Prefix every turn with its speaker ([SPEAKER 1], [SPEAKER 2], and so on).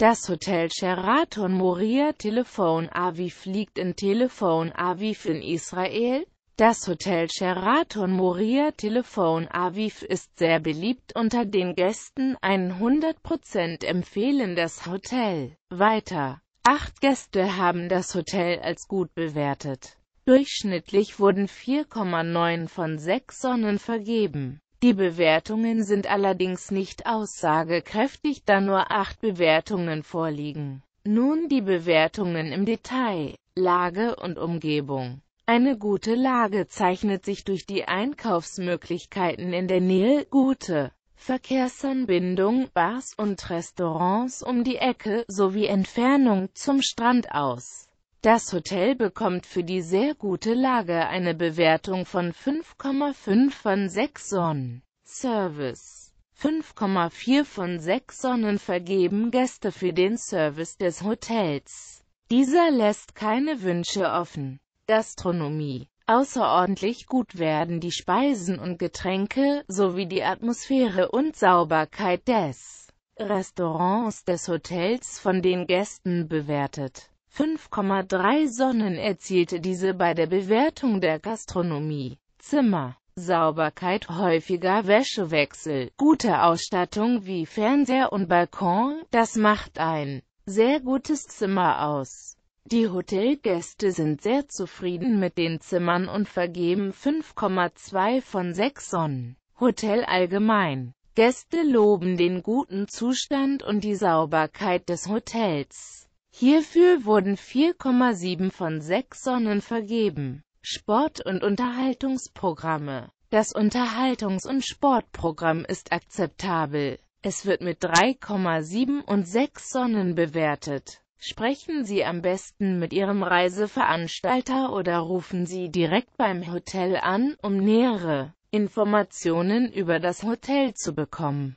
[SPEAKER 1] Das Hotel Sheraton Moria Telefon Aviv liegt in Telefon Aviv in Israel. Das Hotel Sheraton Moria Telefon Aviv ist sehr beliebt unter den Gästen, 100% empfehlen das Hotel. Weiter. Acht Gäste haben das Hotel als gut bewertet. Durchschnittlich wurden 4,9 von 6 Sonnen vergeben. Die Bewertungen sind allerdings nicht aussagekräftig, da nur acht Bewertungen vorliegen. Nun die Bewertungen im Detail, Lage und Umgebung. Eine gute Lage zeichnet sich durch die Einkaufsmöglichkeiten in der Nähe, gute Verkehrsanbindung, Bars und Restaurants um die Ecke sowie Entfernung zum Strand aus. Das Hotel bekommt für die sehr gute Lage eine Bewertung von 5,5 von 6 Sonnen. Service 5,4 von 6 Sonnen vergeben Gäste für den Service des Hotels. Dieser lässt keine Wünsche offen. Gastronomie Außerordentlich gut werden die Speisen und Getränke, sowie die Atmosphäre und Sauberkeit des Restaurants des Hotels von den Gästen bewertet. 5,3 Sonnen erzielte diese bei der Bewertung der Gastronomie. Zimmer, Sauberkeit, häufiger Wäschewechsel, gute Ausstattung wie Fernseher und Balkon, das macht ein sehr gutes Zimmer aus. Die Hotelgäste sind sehr zufrieden mit den Zimmern und vergeben 5,2 von 6 Sonnen. Hotel allgemein. Gäste loben den guten Zustand und die Sauberkeit des Hotels. Hierfür wurden 4,7 von 6 Sonnen vergeben. Sport- und Unterhaltungsprogramme Das Unterhaltungs- und Sportprogramm ist akzeptabel. Es wird mit 3,7 und 6 Sonnen bewertet. Sprechen Sie am besten mit Ihrem Reiseveranstalter oder rufen Sie direkt beim Hotel an, um nähere Informationen über das Hotel zu bekommen.